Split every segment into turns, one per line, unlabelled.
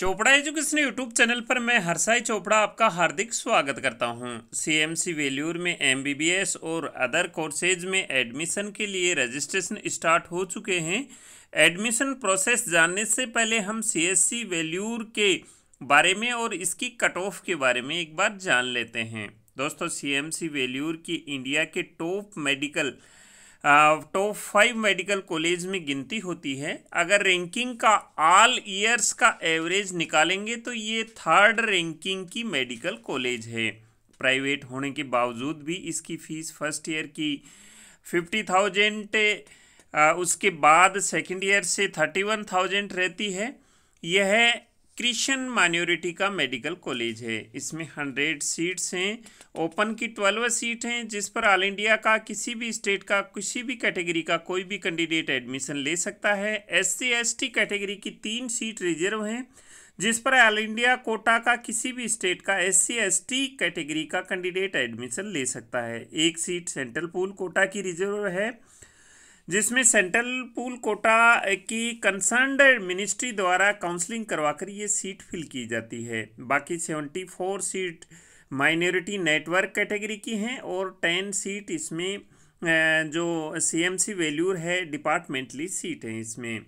Chopra education YouTube channel पर मैं हरसाई चोपड़ा आपका हार्दिक स्वागत करता हूं। सीएमसी वेल्यूर में एमबीबीएस और अदर कोर्सेज में एडमिशन के लिए रजिस्ट्रेशन स्टार्ट हो चुके हैं एडमिशन प्रोसेस जानने से पहले हम सीएससी वेल्यूर के बारे में और इसकी कट ऑफ के बारे में एक बार जान लेते हैं दोस्तों सी वेल्यूर की इंडिया के top medical top five medical college में गिनती होती है अगर रैंकिंग का ऑल ईयर्स का एवरेज निकालेंगे तो ये थर्ड रैंकिंग की मेडिकल कॉलेज है प्राइवेट होने के बावजूद भी इसकी फ़ीस फर्स्ट ईयर की फिफ्टी थाउजेंट उसके बाद सेकेंड ईयर से थर्टी वन थाउजेंट रहती है यह क्रिश्चियन माइनॉरिटी का मेडिकल कॉलेज है इसमें हंड्रेड सीट्स हैं ओपन की ट्वेल्व सीट हैं जिस पर ऑल इंडिया का किसी भी स्टेट का किसी भी कैटेगरी का कोई भी कैंडिडेट एडमिशन ले सकता है S C S T category की तीन सीट रिजर्व हैं जिस पर ऑल इंडिया कोटा का किसी भी स्टेट का S C S T category का कैंडिडेट एडमिशन ले सकता है एक सीट सेंट्रल पूल कोटा की रिजर्व है जिसमें सेंट्रल पूल कोटा की कंसर्न मिनिस्ट्री द्वारा काउंसलिंग करवाकर ये सीट फिल की जाती है बाकी seventy four seat minority network category की हैं और टेन सीट इसमें जो सी एम सी वेल्यूर है डिपार्टमेंटली सीट हैं इसमें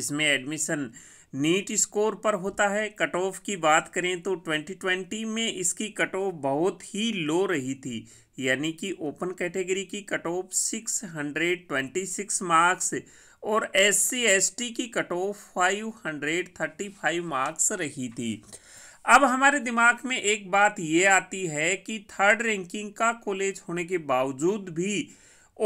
इसमें एडमिशन नीट स्कोर पर होता है कट ऑफ की बात करें तो 2020 में इसकी कट ऑफ बहुत ही लो रही थी यानी कि ओपन कैटेगरी की कट ऑफ 626 मार्क्स और एस सी की कट ऑफ 535 मार्क्स रही थी अब हमारे दिमाग में एक बात ये आती है कि थर्ड रैंकिंग का कॉलेज होने के बावजूद भी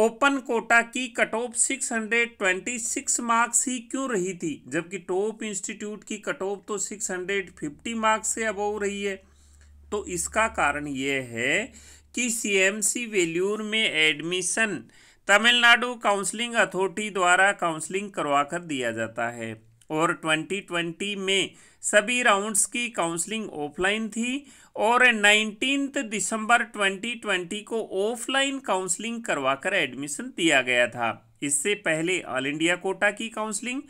ओपन कोटा की cut off six hundred twenty six marks ही क्यों रही थी जबकि टॉप इंस्टीट्यूट की कट ऑफ तो सिक्स हंड्रेड फिफ्टी मार्क्स से अब रही है तो इसका कारण ये है कि सीएमसी वेल्यूर में एडमिशन तमिलनाडु काउंसलिंग अथॉरिटी द्वारा काउंसलिंग करवाकर दिया जाता है और 2020 में सभी राउंड्स की काउंसलिंग ऑफलाइन थी और नाइनटीन दिसंबर 2020 को ऑफलाइन काउंसलिंग करवाकर एडमिशन दिया गया था इससे पहले ऑल इंडिया कोटा की काउंसलिंग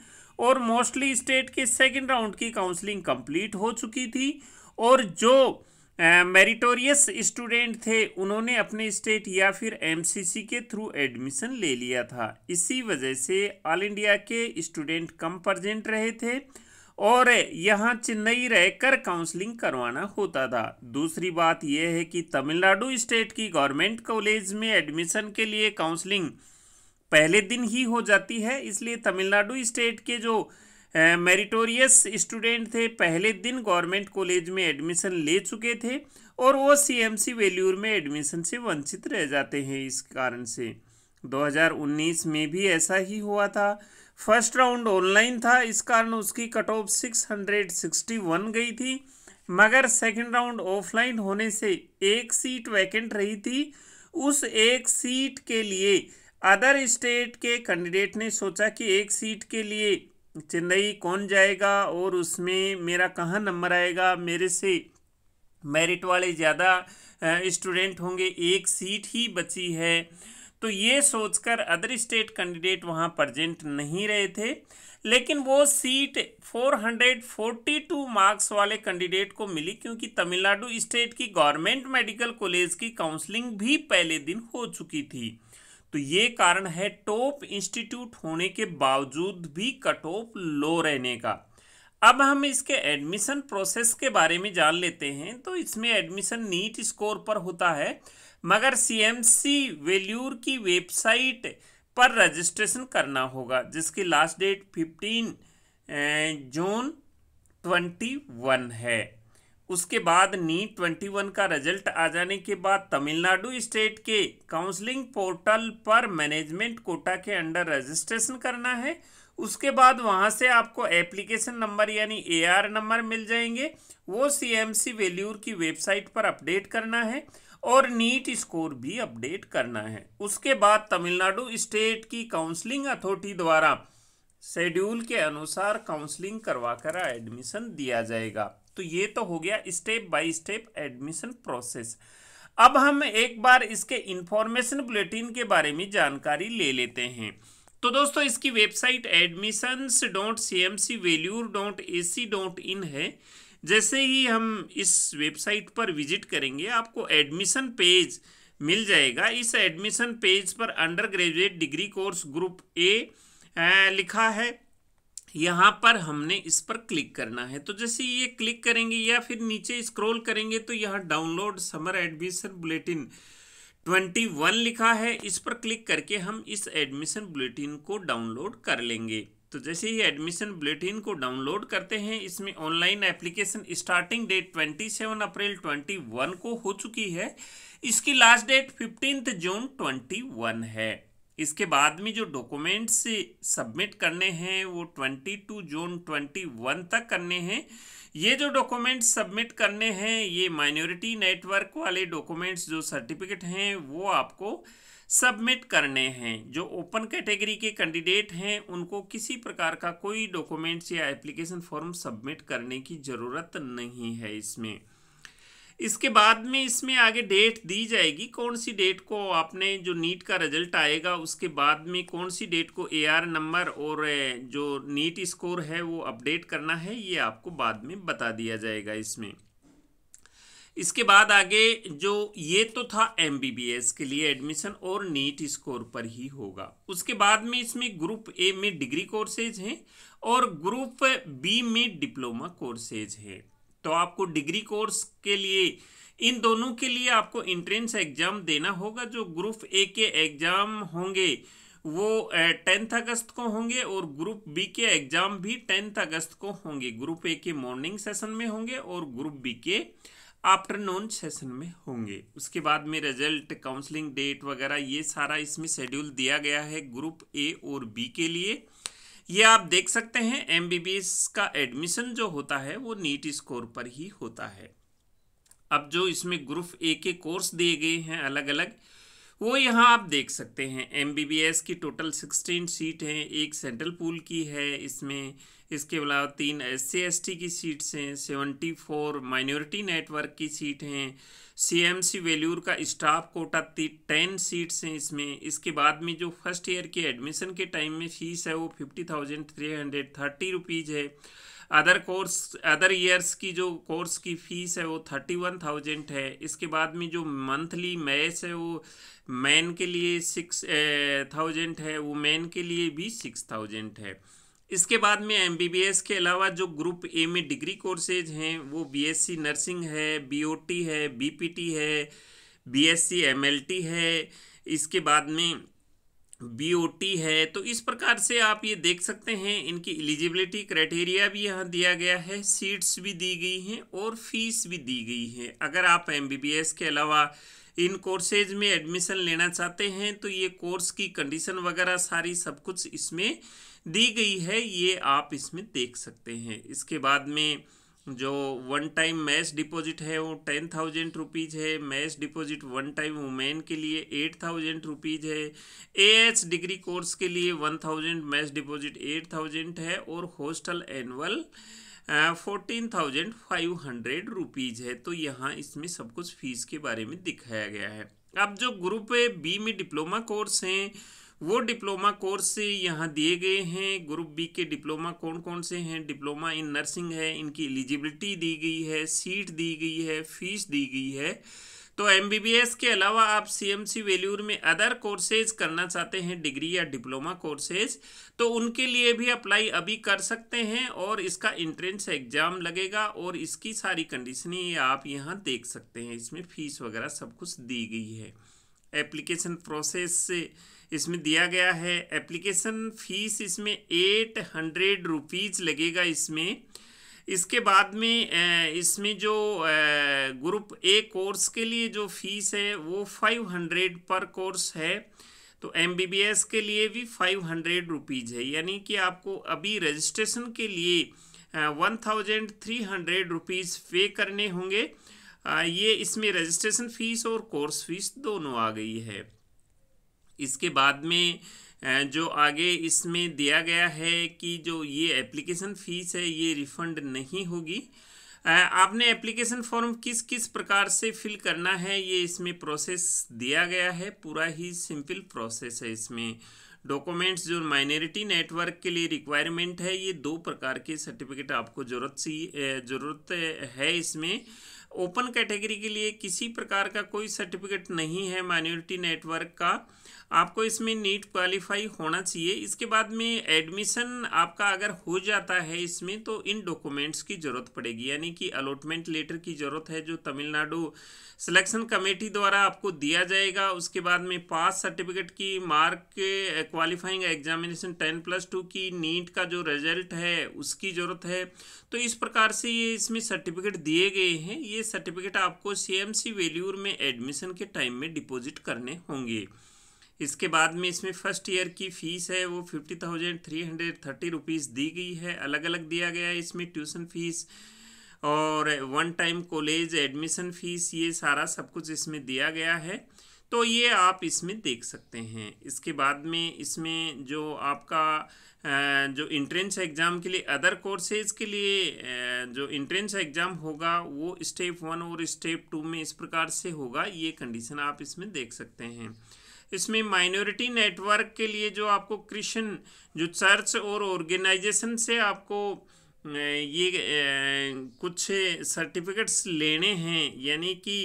और मोस्टली स्टेट के सेकेंड राउंड की काउंसलिंग कंप्लीट हो चुकी थी और जो मेरिटोरियस uh, स्टूडेंट थे उन्होंने अपने स्टेट या फिर एमसीसी के थ्रू एडमिशन ले लिया था इसी वजह से ऑल इंडिया के स्टूडेंट कम प्रजेंट रहे थे और यहाँ चेन्नई रहकर काउंसलिंग करवाना होता था दूसरी बात यह है कि तमिलनाडु स्टेट की गवर्नमेंट कॉलेज में एडमिशन के लिए काउंसलिंग पहले दिन ही हो जाती है इसलिए तमिलनाडु स्टेट के जो मेरिटोरियस स्टूडेंट थे पहले दिन गवर्नमेंट कॉलेज में एडमिशन ले चुके थे और वो सीएमसी वेल्यूर में एडमिशन से वंचित रह जाते हैं इस कारण से 2019 में भी ऐसा ही हुआ था फर्स्ट राउंड ऑनलाइन था इस कारण उसकी cut off six hundred sixty one गई थी मगर सेकंड राउंड ऑफलाइन होने से एक सीट वैकेंट रही थी उस एक सीट के लिए अदर स्टेट के कैंडिडेट ने सोचा कि एक सीट के लिए चेन्नई कौन जाएगा और उसमें मेरा कहाँ नंबर आएगा मेरे से मेरिट वाले ज़्यादा स्टूडेंट होंगे एक सीट ही बची है तो ये सोचकर अदर स्टेट कैंडिडेट वहाँ प्रजेंट नहीं रहे थे लेकिन वो सीट 442 मार्क्स वाले कैंडिडेट को मिली क्योंकि तमिलनाडु स्टेट की गवर्नमेंट मेडिकल कॉलेज की काउंसलिंग भी पहले दिन हो चुकी थी तो ये कारण है टॉप इंस्टीट्यूट होने के बावजूद भी कट ऑफ लो रहने का अब हम इसके एडमिशन प्रोसेस के बारे में जान लेते हैं तो इसमें एडमिशन नीट स्कोर पर होता है मगर सीएमसी वेल्यूर की वेबसाइट पर रजिस्ट्रेशन करना होगा जिसकी last date fifteen June twenty one है उसके बाद नीट ट्वेंटी वन का रिजल्ट आ जाने के बाद तमिलनाडु स्टेट के काउंसलिंग पोर्टल पर मैनेजमेंट कोटा के अंडर रजिस्ट्रेशन करना है उसके बाद वहाँ से आपको एप्लीकेशन नंबर यानी एआर नंबर मिल जाएंगे वो सीएमसी वेल्यूर की वेबसाइट पर अपडेट करना है और नीट स्कोर भी अपडेट करना है उसके बाद तमिलनाडु स्टेट की काउंसलिंग अथॉरिटी द्वारा शेड्यूल के अनुसार काउंसलिंग करवा कर एडमिशन दिया जाएगा तो ये तो हो गया step by step admission process अब हम एक बार इसके इंफॉर्मेशन बुलेटिन के बारे में जानकारी ले लेते हैं तो दोस्तों इसकी website admission dot C M C Vellore dot A C dot in है जैसे ही हम इस वेबसाइट पर विजिट करेंगे आपको एडमिशन पेज मिल जाएगा इस एडमिशन पेज पर undergraduate degree course group A लिखा है यहाँ पर हमने इस पर क्लिक करना है तो जैसे ये क्लिक करेंगे या फिर नीचे स्क्रॉल करेंगे तो यहाँ download summer admission bulletin twenty one लिखा है इस पर क्लिक करके हम इस एडमिशन बुलेटिन को डाउनलोड कर लेंगे तो जैसे ही एडमिशन बुलेटिन को डाउनलोड करते हैं इसमें ऑनलाइन एप्लीकेशन स्टार्टिंग डेट 27 अप्रैल 21 को हो चुकी है इसकी लास्ट डेट 15 जून 21 है इसके बाद में जो डॉक्यूमेंट्स सबमिट करने हैं वो 22 जून 21 तक करने हैं ये जो डॉक्यूमेंट्स सबमिट करने हैं ये माइनॉरिटी नेटवर्क वाले डॉक्यूमेंट्स जो सर्टिफिकेट हैं वो आपको सबमिट करने हैं जो ओपन कैटेगरी के कैंडिडेट हैं उनको किसी प्रकार का कोई डॉक्यूमेंट्स या एप्लीकेशन फॉर्म सबमिट करने की ज़रूरत नहीं है इसमें इसके बाद में इसमें आगे डेट दी जाएगी कौन सी डेट को आपने जो नीट का रिजल्ट आएगा उसके बाद में कौन सी डेट को एआर नंबर और जो नीट स्कोर है वो अपडेट करना है ये आपको बाद में बता दिया जाएगा इसमें इसके बाद आगे जो ये तो था एम के लिए एडमिशन और नीट स्कोर पर ही होगा उसके बाद में इसमें ग्रुप ए में डिग्री कोर्सेज हैं और ग्रुप बी में डिप्लोमा कोर्सेज हैं तो आपको डिग्री कोर्स के लिए इन दोनों के लिए आपको इंट्रेंस एग्ज़ाम देना होगा जो ग्रुप ए के एग्ज़ाम होंगे वो टेंथ अगस्त को होंगे और ग्रुप बी के एग्ज़ाम भी टेंथ अगस्त को होंगे ग्रुप ए के मॉर्निंग सेशन में होंगे और ग्रुप बी के आफ्टरनून सेशन में होंगे उसके बाद में रिजल्ट काउंसलिंग डेट वगैरह ये सारा इसमें शेड्यूल दिया गया है ग्रुप ए और बी के लिए ये आप देख सकते हैं एम का एडमिशन जो होता है वो नीट स्कोर पर ही होता है अब जो इसमें ग्रुप ए के कोर्स दिए गए हैं अलग अलग वो यहाँ आप देख सकते हैं एम की टोटल सिक्सटीन सीट हैं एक सेंट्रल पूल की है इसमें इसके अलावा तीन एस सी की सीट्स हैं सेवेंटी फोर माइनॉरिटी नेटवर्क की सीट हैं सीएमसी वेल्यूर का स्टाफ कोटा टेन सीट्स हैं इसमें इसके बाद में जो फर्स्ट ईयर के एडमिशन के टाइम में फ़ीस है वो fifty thousand three hundred thirty rupees है अदर कोर्स अदर ईयर्स की जो कोर्स की फ़ीस है वो थर्टी वन थाउजेंड है इसके बाद में जो मंथली मैच है वो मैन के लिए सिक्स थाउजेंड है वो मैन के लिए भी सिक्स थाउजेंड है इसके बाद में एमबीबीएस के अलावा जो ग्रुप ए में डिग्री कोर्सेज हैं वो बीएससी नर्सिंग है बीओटी है बीपीटी है बीएससी एमएलटी है इसके बाद में बीओटी है तो इस प्रकार से आप ये देख सकते हैं इनकी एलिजिबिलिटी क्राइटेरिया भी यहाँ दिया गया है सीट्स भी दी गई हैं और फीस भी दी गई है अगर आप एमबीबीएस के अलावा इन कोर्सेज में एडमिशन लेना चाहते हैं तो ये कोर्स की कंडीशन वगैरह सारी सब कुछ इसमें दी गई है ये आप इसमें देख सकते हैं इसके बाद में जो वन टाइम मैच डिपॉजिट है वो टेन थाउजेंड रुपीज़ है मैच डिपॉजिट वन टाइम वुमेन के लिए एट थाउजेंड रुपीज़ है ए एच डिग्री कोर्स के लिए one thousand match deposit eight thousand है और hostel annual fourteen thousand five hundred rupees है तो यहाँ इसमें सब कुछ फ़ीस के बारे में दिखाया गया है अब जो ग्रुप बी में डिप्लोमा कोर्स हैं वो डिप्लोमा कोर्स यहाँ दिए गए हैं ग्रुप बी के डिप्लोमा कौन कौन से हैं डिप्लोमा इन नर्सिंग है इनकी एलिजिबिलिटी दी गई है सीट दी गई है फीस दी गई है तो एम के अलावा आप सी एम सी वेल्यूर में अदर कोर्सेज करना चाहते हैं डिग्री या डिप्लोमा कोर्सेज तो उनके लिए भी अप्लाई अभी कर सकते हैं और इसका एंट्रेंस एग्ज़ाम लगेगा और इसकी सारी कंडीशनिंग आप यहाँ देख सकते हैं इसमें फ़ीस वगैरह सब कुछ दी गई है एप्लीकेशन प्रोसेस से इसमें दिया गया है एप्लीकेशन फ़ीस इसमें एट हंड्रेड रुपीज़ लगेगा इसमें इसके बाद में इसमें जो ग्रुप ए कोर्स के लिए जो फीस है वो फाइव हंड्रेड पर कोर्स है तो एम के लिए भी फाइव हंड्रेड रुपीज़ है यानी कि आपको अभी रजिस्ट्रेशन के लिए one thousand three hundred rupees pay करने होंगे ये इसमें रजिस्ट्रेशन फ़ीस और कोर्स फीस दोनों आ गई है इसके बाद में जो आगे इसमें दिया गया है कि जो ये एप्लीकेशन फ़ीस है ये रिफ़ंड नहीं होगी आपने एप्लीकेशन फॉर्म किस किस प्रकार से फिल करना है ये इसमें प्रोसेस दिया गया है पूरा ही सिंपल प्रोसेस है इसमें डॉक्यूमेंट्स जो माइनॉरिटी नेटवर्क के लिए रिक्वायरमेंट है ये दो प्रकार के सर्टिफिकेट आपको ज़रूरत सी ज़रूरत है इसमें ओपन कैटेगरी के लिए किसी प्रकार का कोई सर्टिफिकेट नहीं है माइनॉरिटी नेटवर्क का आपको इसमें नीट क्वालिफाई होना चाहिए इसके बाद में एडमिशन आपका अगर हो जाता है इसमें तो इन डॉक्यूमेंट्स की ज़रूरत पड़ेगी यानी कि अलॉटमेंट लेटर की ज़रूरत है जो तमिलनाडु सिलेक्शन कमेटी द्वारा आपको दिया जाएगा उसके बाद में पास सर्टिफिकेट की mark qualifying examination ten plus two की नीट का जो रिजल्ट है उसकी ज़रूरत है तो इस प्रकार से ये इसमें सर्टिफिकेट दिए गए हैं ये सर्टिफिकेट आपको सी एम सी वेल्यूर में एडमिशन के टाइम में डिपॉजिट करने होंगे इसके बाद में इसमें फर्स्ट ईयर की फ़ीस है वो fifty thousand three hundred thirty rupees दी गई है अलग अलग दिया गया है इसमें ट्यूशन फ़ीस और one time college admission fees ये सारा सब कुछ इसमें दिया गया है तो ये आप इसमें देख सकते हैं इसके बाद में इसमें जो आपका जो इंट्रेंस एग्ज़ाम के लिए अदर कोर्सेज़ के लिए जो इंट्रेंस एग्ज़ाम होगा वो स्टेप वन और स्टेप टू में इस प्रकार से होगा ये कंडीशन आप इसमें देख सकते हैं इसमें माइनॉरिटी नेटवर्क के लिए जो आपको क्रिश्चन जो चर्च और ऑर्गेनाइजेशन से आपको ये कुछ सर्टिफिकेट्स लेने हैं यानी कि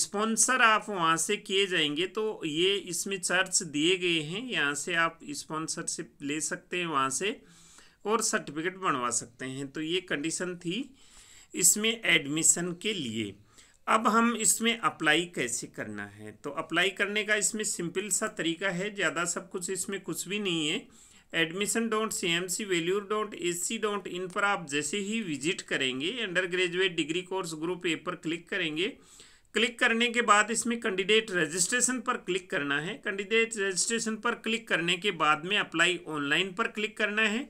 स्पॉन्सर आप वहाँ से किए जाएंगे तो ये इसमें चर्च दिए गए हैं यहाँ से आप स्पॉन्सरशिप ले सकते हैं वहाँ से और सर्टिफिकेट बनवा सकते हैं तो ये कंडीशन थी इसमें एडमिशन के लिए अब हम इसमें अप्लाई कैसे करना है तो अप्लाई करने का इसमें सिंपल सा तरीका है ज़्यादा सब कुछ इसमें कुछ भी नहीं है admission dot C M C Vellore dot A C dot in पर आप जैसे ही विजिट करेंगे undergraduate degree course group A पर क्लिक करेंगे क्लिक करने के बाद इसमें कैंडिडेट रजिस्ट्रेशन पर क्लिक करना है कैंडिडेट रजिस्ट्रेशन पर क्लिक करने के बाद में अप्लाई ऑनलाइन पर क्लिक करना है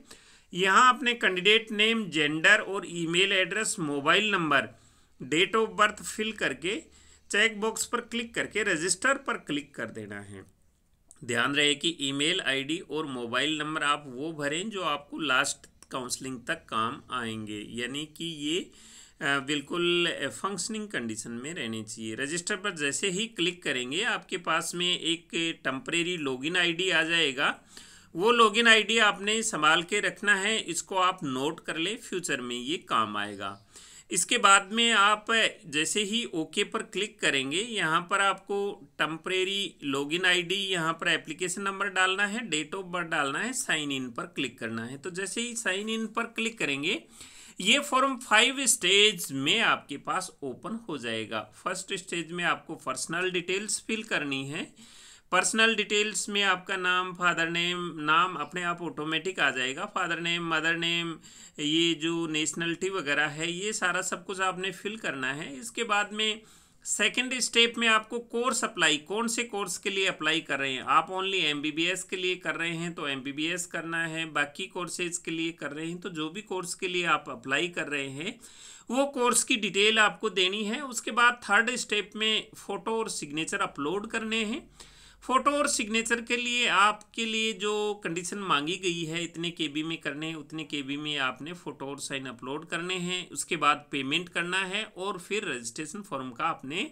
यहाँ अपने कैंडिडेट नेम जेंडर और email address mobile number date of birth fill करके चेक बॉक्स पर क्लिक करके रजिस्टर पर क्लिक कर देना है ध्यान रहे कि ईमेल आईडी और मोबाइल नंबर आप वो भरें जो आपको लास्ट काउंसलिंग तक काम आएंगे यानी कि ये बिल्कुल फंक्शनिंग कंडीशन में रहने चाहिए रजिस्टर पर जैसे ही क्लिक करेंगे आपके पास में एक टम्परेरी लॉगिन आईडी आ जाएगा वो लॉगिन आईडी आपने संभाल के रखना है इसको आप नोट कर लें फ्यूचर में ये काम आएगा इसके बाद में आप जैसे ही ओके पर क्लिक करेंगे यहाँ पर आपको टम्परेरी लॉगिन आईडी यहाँ पर एप्लीकेशन नंबर डालना है डेट ऑफ बर्थ डालना है साइन इन पर क्लिक करना है तो जैसे ही साइन इन पर क्लिक करेंगे ये फॉर्म फाइव स्टेज में आपके पास ओपन हो जाएगा फर्स्ट स्टेज में आपको पर्सनल डिटेल्स फिल करनी है पर्सनल डिटेल्स में आपका नाम फादर नेम नाम अपने आप ऑटोमेटिक आ जाएगा फादर नेम मदर नेम ये जो नेशनलिटी वगैरह है ये सारा सब कुछ आपने फिल करना है इसके बाद में सेकेंड स्टेप में आपको कोर्स अप्लाई कौन से कोर्स के लिए अप्लाई कर रहे हैं आप ओनली एम के लिए कर रहे हैं तो एम करना है बाकी कोर्सेज के लिए कर रहे हैं तो जो भी कोर्स के लिए आप अप्लाई कर रहे हैं वो कोर्स की डिटेल आपको देनी है उसके बाद थर्ड स्टेप में फ़ोटो और सिग्नेचर अपलोड करने हैं फ़ोटो और सिग्नेचर के लिए आपके लिए जो कंडीशन मांगी गई है इतने के में करने उतने के बी में आपने फ़ोटो और साइन अपलोड करने हैं उसके बाद पेमेंट करना है और फिर रजिस्ट्रेशन फॉर्म का आपने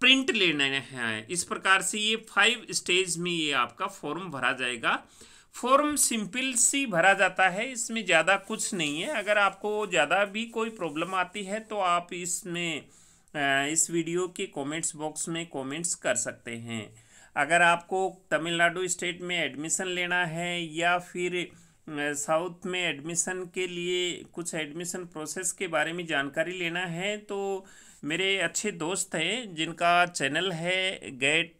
प्रिंट लेना है इस प्रकार से ये फाइव स्टेज में ये आपका फॉर्म भरा जाएगा फॉर्म सिंपल सी भरा जाता है इसमें ज़्यादा कुछ नहीं है अगर आपको ज़्यादा भी कोई प्रॉब्लम आती है तो आप इसमें इस वीडियो के कमेंट्स बॉक्स में कमेंट्स कर सकते हैं अगर आपको तमिलनाडु स्टेट में एडमिशन लेना है या फिर साउथ में एडमिशन के लिए कुछ एडमिशन प्रोसेस के बारे में जानकारी लेना है तो मेरे अच्छे दोस्त हैं जिनका चैनल है get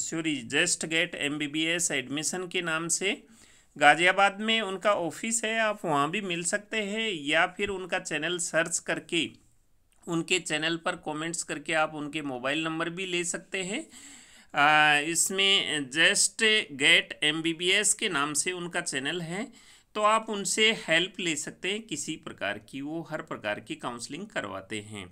sorry just get MBBS admission के नाम से गाज़ियाबाद में उनका ऑफिस है आप वहाँ भी मिल सकते हैं या फिर उनका चैनल सर्च करके उनके चैनल पर कमेंट्स करके आप उनके मोबाइल नंबर भी ले सकते हैं इसमें जस्ट गेट एम के नाम से उनका चैनल है तो आप उनसे हेल्प ले सकते हैं किसी प्रकार की वो हर प्रकार की काउंसलिंग करवाते हैं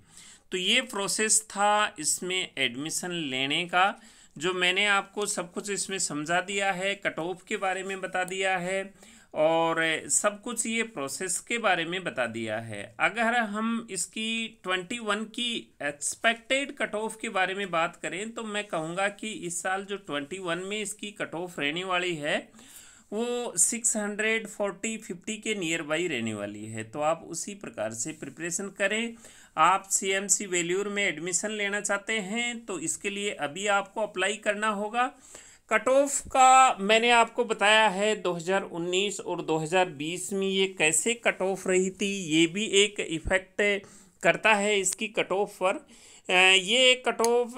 तो ये प्रोसेस था इसमें एडमिशन लेने का जो मैंने आपको सब कुछ इसमें समझा दिया है कट ऑफ के बारे में बता दिया है और सब कुछ ये प्रोसेस के बारे में बता दिया है अगर हम इसकी ट्वेंटी वन की एक्सपेक्टेड कट ऑफ के बारे में बात करें तो मैं कहूँगा कि इस साल जो ट्वेंटी वन में इसकी कट ऑफ रहने वाली है वो सिक्स हंड्रेड फोर्टी फिफ्टी के नियर बाई रहने वाली है तो आप उसी प्रकार से प्रिपरेशन करें आप सी एम सी वेल्यूर में एडमिशन लेना चाहते हैं तो इसके लिए अभी आपको अप्लाई करना होगा कट ऑफ का मैंने आपको बताया है 2019 और 2020 में ये कैसे कट ऑफ रही थी ये भी एक इफ़ेक्ट करता है इसकी कट ऑफ पर ये कट ऑफ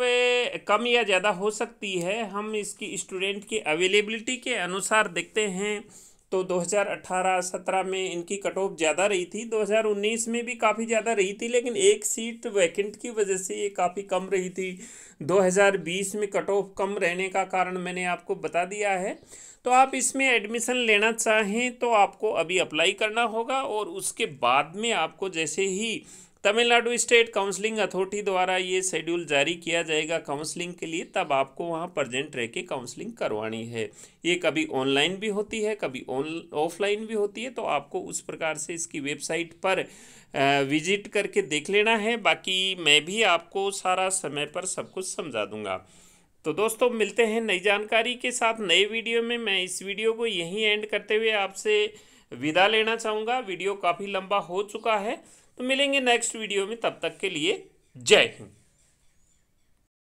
कम या ज़्यादा हो सकती है हम इसकी स्टूडेंट की अवेलेबिलिटी के अनुसार देखते हैं तो 2018-17 में इनकी कट ऑफ ज़्यादा रही थी 2019 में भी काफ़ी ज़्यादा रही थी लेकिन एक सीट वैकेंट की वजह से ये काफ़ी कम रही थी 2020 में कट ऑफ कम रहने का कारण मैंने आपको बता दिया है तो आप इसमें एडमिशन लेना चाहें तो आपको अभी अप्लाई करना होगा और उसके बाद में आपको जैसे ही तमिलनाडु स्टेट काउंसलिंग अथॉरिटी द्वारा ये शेड्यूल जारी किया जाएगा काउंसलिंग के लिए तब आपको वहाँ प्रजेंट रह के काउंसलिंग करवानी है ये कभी ऑनलाइन भी होती है कभी ऑन ऑफलाइन भी होती है तो आपको उस प्रकार से इसकी वेबसाइट पर विजिट करके देख लेना है बाकी मैं भी आपको सारा समय पर सब कुछ समझा दूँगा तो दोस्तों मिलते हैं नई जानकारी के साथ नए वीडियो में मैं इस वीडियो को यहीं एंड करते हुए आपसे विदा लेना चाहूँगा वीडियो काफ़ी लंबा हो चुका है तो मिलेंगे नेक्स्ट वीडियो में तब तक के लिए जय हिंद